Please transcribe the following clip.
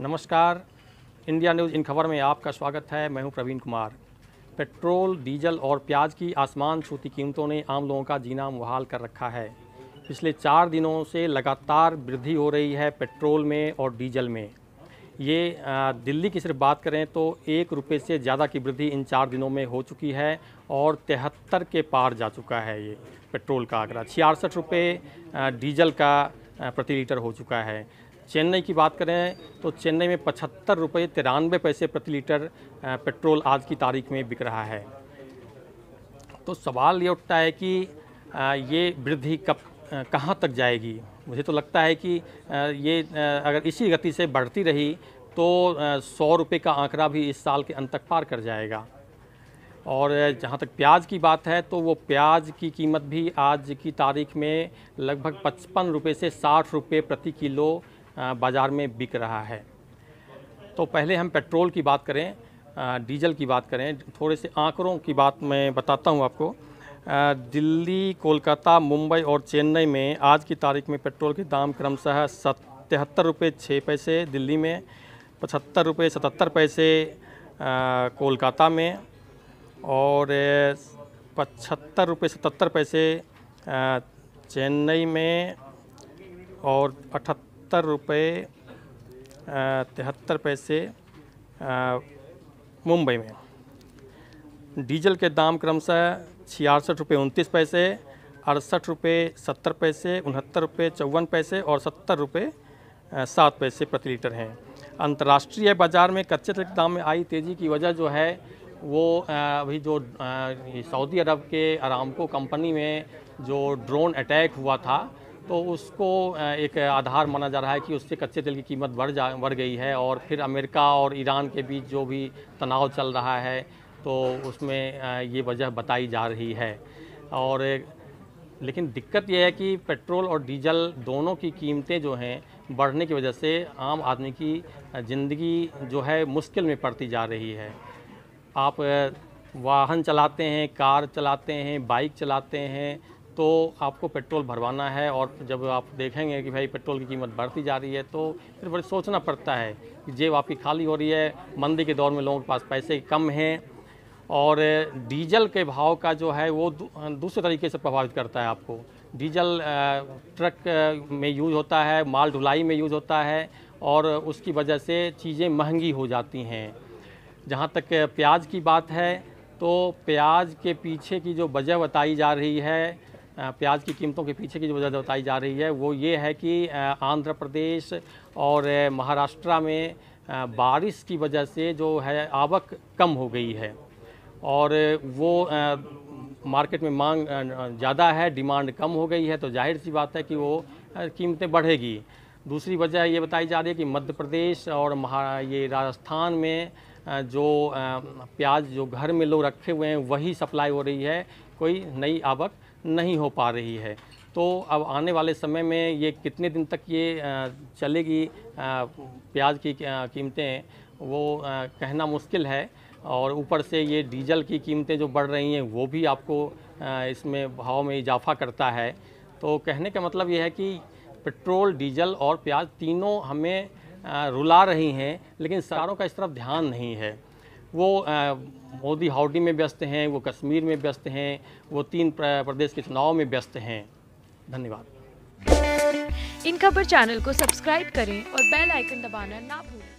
नमस्कार India news इन खबर में आपका स्वागत है मैं हूं प्रवीण कुमार पेट्रोल डीजल और प्याज की आसमान छूती कीमतों ने आम लोगों का जीना मुहाल कर रखा है पिछले चार दिनों से लगातार वृद्धि हो रही है पेट्रोल में और डीजल में ये दिल्ली की सिर्फ बात करें तो एक रुपये से ज़्यादा की वृद्धि इन चार दिनों में हो चुकी है और तिहत्तर के पार जा चुका है ये पेट्रोल का आंकड़ा छियासठ रुपये डीजल का प्रति लीटर हो चुका है चेन्नई की बात करें तो चेन्नई में पचहत्तर रुपये तिरानवे पैसे प्रति लीटर पेट्रोल आज की तारीख में बिक रहा है तो सवाल ये उठता है कि ये वृद्धि कब कहाँ तक जाएगी मुझे तो लगता है कि ये अगर इसी गति से बढ़ती रही तो सौ रुपये का आंकड़ा भी इस साल के अंत तक पार कर जाएगा और जहाँ तक प्याज की बात है तो वो प्याज की कीमत भी आज की तारीख में लगभग पचपन रुपये से साठ रुपये प्रति किलो बाज़ार में बिक रहा है तो पहले हम पेट्रोल की बात करें डीजल की बात करें थोड़े से आंकड़ों की बात मैं बताता हूँ आपको दिल्ली कोलकाता मुंबई और चेन्नई में आज की तारीख में पेट्रोल के दाम क्रमशः सत तिहत्तर रुपये छः पैसे दिल्ली में पचहत्तर रुपये सतहत्तर पैसे कोलकाता में और पचहत्तर रुपये सतहत्तर पैसे चेन्नई में और अठहत्तर रुपये तिहत्तर पैसे मुंबई में डीजल के दाम क्रमशः छियासठ रुपये उनतीस पैसे अड़सठ रुपये सत्तर पैसे उनहत्तर रुपये चौवन पैसे और सत्तर रुपये सात पैसे प्रति लीटर हैं अंतर्राष्ट्रीय बाज़ार में कच्चे तेल के दाम में आई तेज़ी की वजह जो है वो अभी जो सऊदी अरब के आरामको कंपनी में जो ड्रोन अटैक हुआ था तो उसको एक आधार माना जा रहा है कि उससे कच्चे तेल की कीमत बढ़ जा बढ़ गई है और फिर अमेरिका और ईरान के बीच जो भी तनाव चल रहा है तो उसमें ये वजह बताई जा रही है और लेकिन दिक्कत यह है कि पेट्रोल और डीजल दोनों की कीमतें जो हैं बढ़ने की वजह से आम आदमी की ज़िंदगी जो है मुश्किल में पड़ती जा रही है आप वाहन चलाते हैं कार चलाते हैं बाइक चलाते हैं तो आपको पेट्रोल भरवाना है और जब आप देखेंगे कि भाई पेट्रोल की कीमत बढ़ती जा रही है तो फिर बड़ी सोचना पड़ता है कि जेब आपकी खाली हो रही है मंदी के दौर में लोगों के पास पैसे कम हैं और डीजल के भाव का जो है वो दूसरे तरीके से प्रभावित करता है आपको डीजल ट्रक में यूज़ होता है माल ढुलाई में यूज़ होता है और उसकी वजह से चीज़ें महंगी हो जाती हैं जहाँ तक प्याज की बात है तो प्याज के पीछे की जो वजह बताई जा रही है प्याज की कीमतों के पीछे की जो वजह बताई जा रही है वो ये है कि आंध्र प्रदेश और महाराष्ट्र में बारिश की वजह से जो है आवक कम हो गई है और वो मार्केट में मांग ज़्यादा है डिमांड कम हो गई है तो जाहिर सी बात है कि वो कीमतें बढ़ेगी दूसरी वजह ये बताई जा रही है कि मध्य प्रदेश और महा ये राजस्थान में जो प्याज जो घर में लोग रखे हुए हैं वही सप्लाई हो रही है कोई नई आवक नहीं हो पा रही है तो अब आने वाले समय में ये कितने दिन तक ये चलेगी प्याज की कीमतें वो कहना मुश्किल है और ऊपर से ये डीजल की कीमतें जो बढ़ रही हैं वो भी आपको इसमें भाव में इजाफा करता है तो कहने का मतलब ये है कि पेट्रोल डीजल और प्याज तीनों हमें रुला रही हैं लेकिन सरकारों का इस तरफ ध्यान नहीं है वो मोदी हाउडी में व्यस्त हैं वो कश्मीर में व्यस्त हैं वो तीन प्रदेश के चुनाव में व्यस्त हैं धन्यवाद इन खबर चैनल को सब्सक्राइब करें और बेल आइकन दबाना ना भूलें